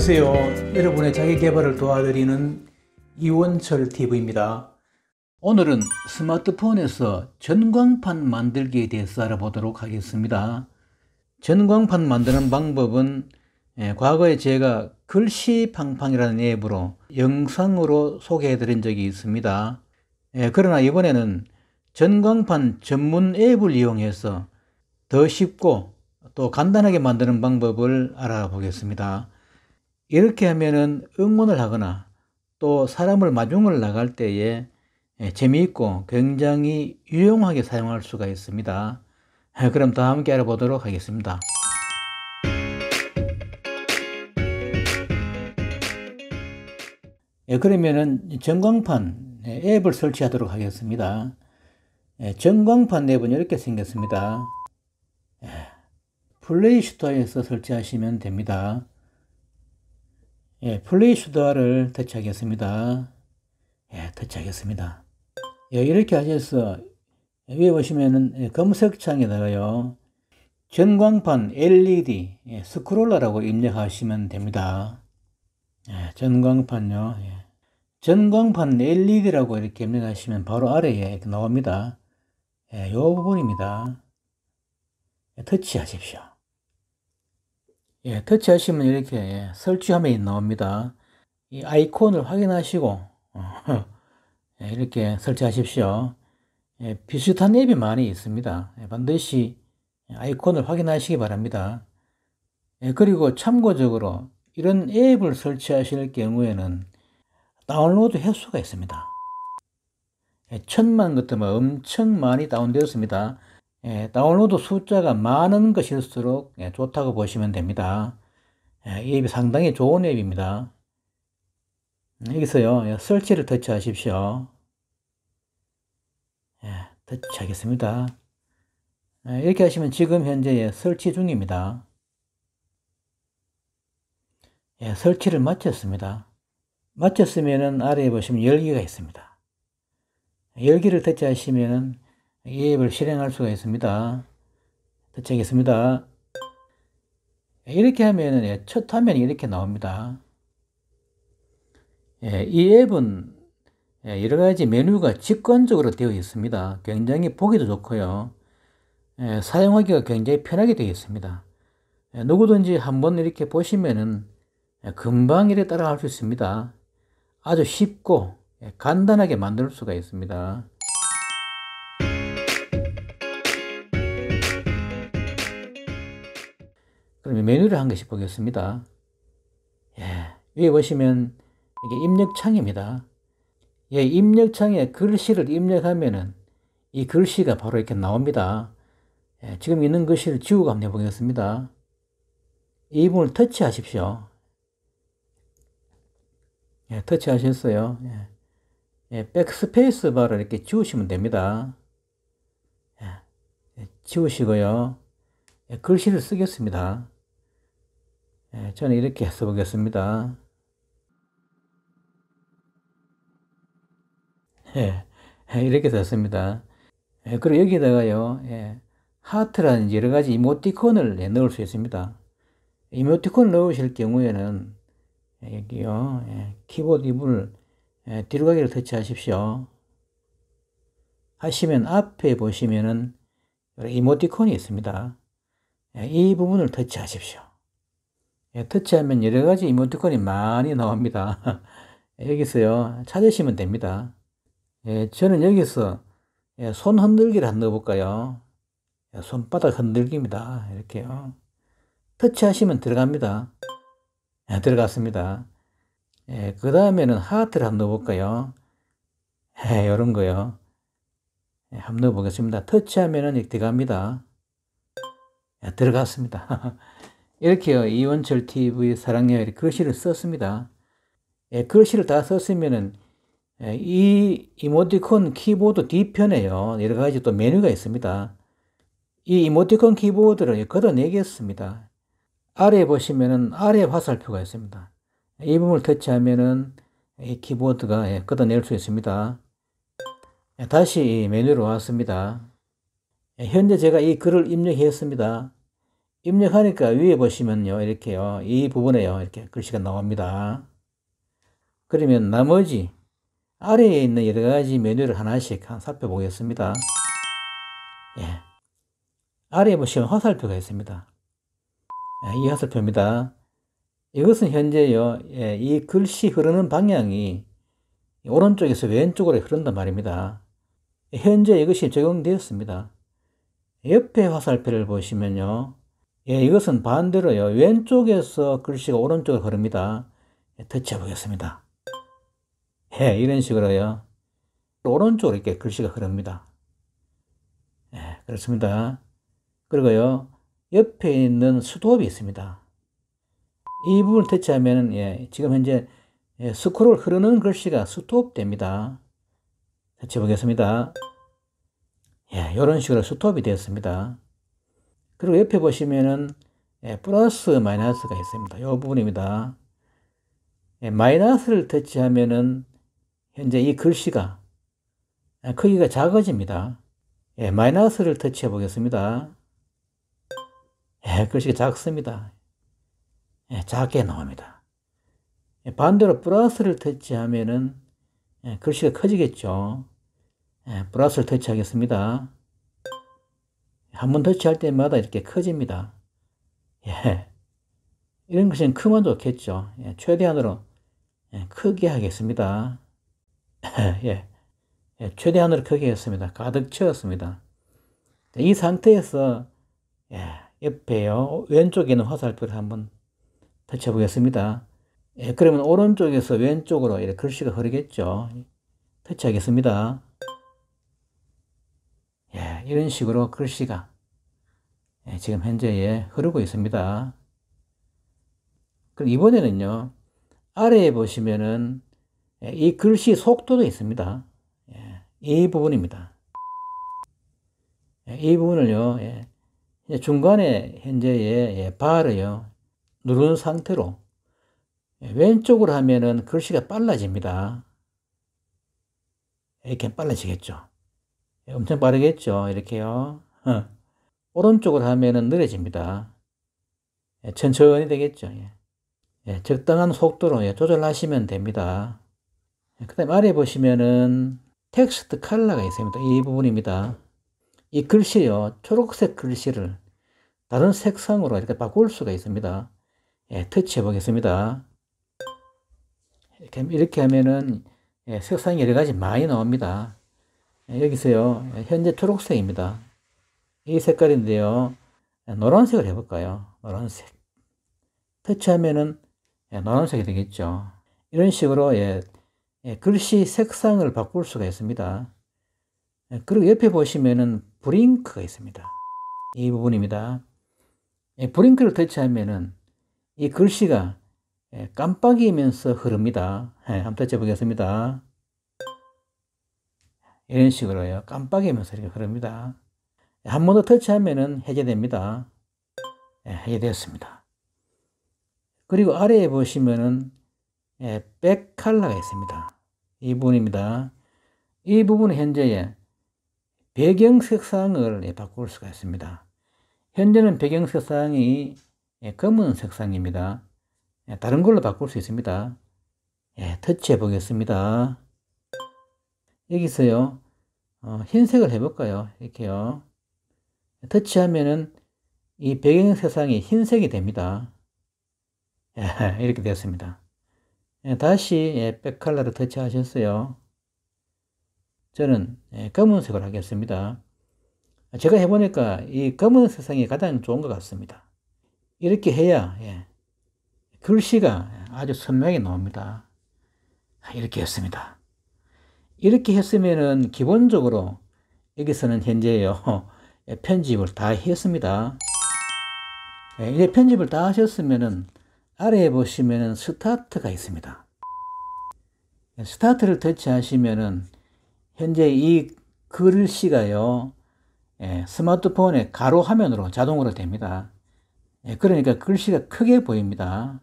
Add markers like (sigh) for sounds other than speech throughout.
안녕하세요. 여러분의 자기 개발을 도와드리는 이원철 TV입니다. 오늘은 스마트폰에서 전광판 만들기에 대해서 알아보도록 하겠습니다. 전광판 만드는 방법은 예, 과거에 제가 글씨팡팡이라는 앱으로 영상으로 소개해 드린 적이 있습니다. 예, 그러나 이번에는 전광판 전문 앱을 이용해서 더 쉽고 또 간단하게 만드는 방법을 알아보겠습니다. 이렇게 하면은 응원을 하거나 또 사람을 마중을 나갈 때에 예, 재미있고 굉장히 유용하게 사용할 수가 있습니다. 예, 그럼 다 함께 알아보도록 하겠습니다. 예, 그러면은 전광판 앱을 설치하도록 하겠습니다. 전광판 앱은 이렇게 생겼습니다. 플레이 스토어에서 설치하시면 됩니다. 예, 플레이 슈드화를 터치하겠습니다. 예, 터치하겠습니다. 예, 이렇게 하셔서 위에 보시면은 예, 검색 창에다가요. 전광판 LED 예, 스크롤러라고 입력하시면 됩니다. 예, 전광판요. 예. 전광판 LED라고 이렇게 입력하시면 바로 아래에 나옵니다. 예, 요 부분입니다. 예, 터치하십시오. 예, 터치하시면 이렇게 예, 설치 화면이 나옵니다. 이 아이콘을 확인하시고 어, (laughs) 예, 이렇게 설치하십시오. 예, 비슷한 앱이 많이 있습니다. 예, 반드시 아이콘을 확인하시기 바랍니다. 예, 그리고 참고적으로 이런 앱을 설치하실 경우에는 다운로드 횟수가 있습니다. 예, 천만 같으면 엄청 많이 다운되었습니다. 예, 다운로드 숫자가 많은 것일수록 예, 좋다고 보시면 됩니다. 예, 이 앱이 상당히 좋은 앱입니다. 음, 여기서요, 예, 설치를 터치하십시오. 예, 터치하겠습니다. 예, 이렇게 하시면 지금 현재 예, 설치 중입니다. 예, 설치를 마쳤습니다. 마쳤으면 아래에 보시면 열기가 있습니다. 열기를 터치하시면은 예입을 실행할 수가 있습니다. 대체겠습니다. 이렇게 하면첫 예, 화면이 이렇게 나옵니다. 예, 이 앱은 예, 여러 가지 메뉴가 직관적으로 되어 있습니다. 굉장히 보기도 좋고요. 예, 사용하기가 굉장히 편하게 되어 있습니다. 예, 누구든지 한번 이렇게 보시면은 예, 금방 이래 따라할 수 있습니다. 아주 쉽고 간단하게 만들 수가 있습니다. 그럼 메뉴를 한 개씩 보겠습니다. 예, 위에 보시면 이게 입력창입니다. 예, 입력창에 글씨를 입력하면은 이 글씨가 바로 이렇게 나옵니다. 예, 지금 있는 글씨를 지우고 한번 해보겠습니다. 이 부분을 터치하십시오. 예, 터치하셨어요. 예. 예, 백스페이스 바를 이렇게 지우시면 됩니다. 예, 예, 지우시고요. 예, 글씨를 쓰겠습니다. 예, 저는 이렇게 써보겠습니다. 예, 예, 이렇게 썼습니다. 예, 그리고 여기다가요, 예, 하트라든지 여러 가지 이모티콘을 예, 넣을 수 있습니다. 이모티콘 을 넣으실 경우에는 예, 여기요, 예, 키보드 이분을 예, 뒤로 가기를 터치하십시오. 하시면 앞에 보시면은 이모티콘이 있습니다. 예, 이 부분을 터치하십시오. 예, 터치하면 여러 가지 이모티콘이 많이 나옵니다. (laughs) 여기서요, 찾으시면 됩니다. 예, 저는 여기서 예, 손 흔들기를 한번 넣어볼까요? 예, 손바닥 흔들기입니다. 이렇게요. 터치하시면 들어갑니다. 예, 들어갔습니다. 예, 그 다음에는 하트를 한번 넣어볼까요? 예, 이런 거요. 예, 한번 넣어보겠습니다. 터치하면은 이렇게 들어갑니다. 예, 들어갔습니다. (laughs) 이렇게요. 이원철 TV 사랑여 이렇게 를 썼습니다. 예, 글씨를 다 썼으면은 예, 이 이모티콘 키보드 뒤편에요. 여러 가지 또 메뉴가 있습니다. 이 이모티콘 키보드를 걷어내겠습니다. 아래 보시면은 아래 화살표가 있습니다. 이 부분을 터치하면은 이 키보드가 예, 걷어낼 수 있습니다. 예, 다시 메뉴로 왔습니다. 예, 현재 제가 이 글을 입력했습니다. 입력하니까 위에 보시면요. 이렇게요. 이 부분에요. 이렇게 글씨가 나옵니다. 그러면 나머지 아래에 있는 여러 가지 메뉴를 하나씩 한 살펴보겠습니다. 예. 아래에 보시면 화살표가 있습니다. 예, 이 화살표입니다. 이것은 현재요, 예, 이 글씨 흐르는 방향이 오른쪽에서 왼쪽으로 흐른단 말입니다. 현재 이것이 적용되었습니다. 옆에 화살표를 보시면요, 예, 이것은 반대로요. 왼쪽에서 글씨가 오른쪽으로 흐릅니다. 예, 터치해 보겠습니다. 예, 이런 식으로요. 오른쪽으로 이렇게 글씨가 흐릅니다. 예, 그렇습니다. 그리고요, 옆에 있는 스톱이 있습니다. 이 부분을 터치하면, 예, 지금 현재 예, 스크롤 흐르는 글씨가 스톱됩니다. 터치해 보겠습니다. 예, 이런 식으로 스톱이 되었습니다. 그리고 옆에 보시면은 예, 플러스 마이너스가 있습니다. 이 부분입니다. 예, 마이너스를 터치하면은 현재 이 글씨가 예, 크기가 작아집니다. 예, 마이너스를 터치해 보겠습니다. 예, 글씨가 작습니다. 예, 작게 나옵니다. 예, 반대로 플러스를 터치하면은 예, 글씨가 커지겠죠. 예, 플러스를 터치하겠습니다. 한번 터치할 때마다 이렇게 커집니다. 예. 이런 것은 크면 좋겠죠. 예. 최대한으로 예. 크게 하겠습니다. (laughs) 예. 예. 최대한으로 크게 했습니다. 가득 채웠습니다. 이 상태에서 예. 옆에요. 왼쪽에 있는 화살표를 한번 터치해 보겠습니다. 예. 그러면 오른쪽에서 왼쪽으로 이렇게 글씨가 흐르겠죠. 터치하겠습니다. 예, 이런 식으로 글씨가 예, 지금 현재에 흐르고 있습니다. 그럼 이번에는요, 아래에 보시면은 예, 이 글씨 속도도 있습니다. 예, 이 부분입니다. 예, 이 부분을요, 예, 중간에 현재의 예, 바를요, 누른 상태로 예, 왼쪽으로 하면은 글씨가 빨라집니다. 이렇게 빨라지겠죠. 예, 엄청 빠르겠죠. 이렇게요. 어. 오른쪽으로 하면은 느려집니다. 예, 천천히 되겠죠. 예. 예, 적당한 속도로 예, 조절하시면 됩니다. 예, 그 다음 아래 보시면은 텍스트 컬러가 있습니다. 이 부분입니다. 이 글씨요. 초록색 글씨를 다른 색상으로 이렇게 바꿀 수가 있습니다. 예, 터치해 보겠습니다. 이렇게, 이렇게 하면은 예, 색상이 여러 가지 많이 나옵니다. 예, 여기서요. 예, 현재 초록색입니다. 이 색깔인데요. 예, 노란색을 해볼까요? 노란색. 터치하면은 노란색이 되겠죠. 이런 식으로 예, 예, 글씨 색상을 바꿀 수가 있습니다. 예, 그리고 옆에 보시면은 브링크가 있습니다. 이 부분입니다. 예, 브링크를 터치하면은 이 글씨가 예, 깜빡이면서 흐릅니다. 예, 한번 터치해 보겠습니다. 이런 식으로요. 깜빡이면서 이렇게 흐릅니다. 한 번 더 터치하면은 해제됩니다. 예, 해제되었습니다. 그리고 아래에 보시면은 예, 백 칼라가 있습니다. 이 부분입니다. 이 부분은 현재 의 배경 색상을 예, 바꿀 수가 있습니다. 현재는 배경 색상이 예, 검은 색상입니다. 예, 다른 걸로 바꿀 수 있습니다. 예, 터치해 보겠습니다. 여기서요, 어, 흰색을 해볼까요? 이렇게요. 터치하면은 이 배경 세상이 흰색이 됩니다. 예, (laughs) 이렇게 되었습니다. 예, 다시 예, 백칼라를 터치하셨어요. 저는 예, 검은색을 하겠습니다. 제가 해보니까 이 검은 세상이 가장 좋은 것 같습니다. 이렇게 해야 예, 글씨가 아주 선명하 나옵니다. 아, 이렇게 했습니다. 이렇게 했으면은 기본적으로 여기서는 현재요 (laughs) 예, 편집을 다 했습니다. 예, 이제 편집을 다 하셨으면은 아래에 보시면은 스타트가 있습니다. 예, 스타트를 터치하시면은 현재 이 글씨가요 스마트폰의 가로 화면으로 자동으로 됩니다. 그러니까 글씨가 크게 보입니다.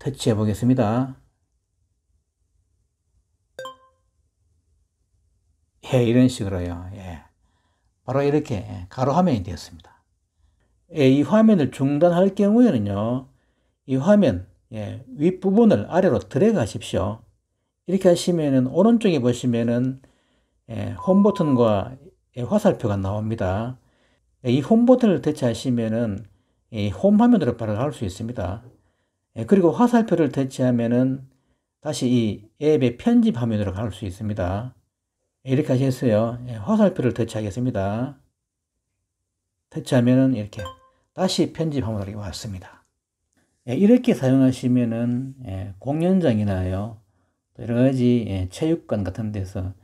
터치해 보겠습니다. 해. 이런 식으로요. 예. 바로 이렇게 예, 가로 화면이 되었습니다. 예, 이 화면을 중단할 경우에는요. 이 화면 예, 윗부분을 아래로 드래그하십시오. 이렇게 하시면은 오른쪽에 보시면은 예, 홈 버튼과 예, 화살표가 나옵니다. 예, 이홈 버튼을 대체하시면은 예, 홈 화면으로 바로 갈 수 있습니다. 예, 그리고 화살표를 대체하면은 다시 이 앱의 편집 화면으로 갈 수 있습니다. 이렇게 하셨어요. 예, 화살표를 터치하겠습니다. 터치하면은 이렇게 다시 편집 화목으로 왔습니다. 예, 이렇게 사용하시면은 예, 공연장이나요, 여러 가지 체육관 같은 데서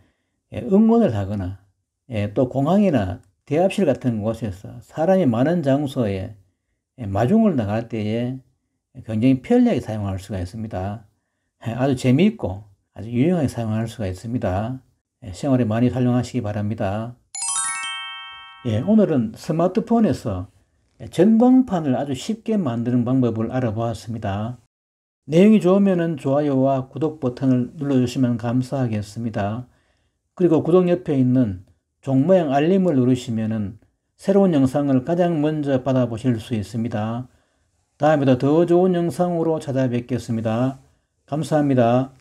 응원을 하거나 또 공항이나 대합실 같은 곳에서 사람이 많은 장소에 마중을 나갈 때에 굉장히 편리하게 사용할 수가 있습니다. 아주 재미있고 아주 유용하게 사용할 수가 있습니다. 예, 생활에 많이 활용하시기 바랍니다. 예, 오늘은 스마트폰에서 전광판을 아주 쉽게 만드는 방법을 알아보았습니다. 내용이 좋으면 좋아요와 구독 버튼을 눌러주시면 감사하겠습니다. 그리고 구독 옆에 있는 종 모양 알림을 누르시면 새로운 영상을 가장 먼저 받아보실 수 있습니다. 다음에도 더 좋은 영상으로 찾아뵙겠습니다. 감사합니다.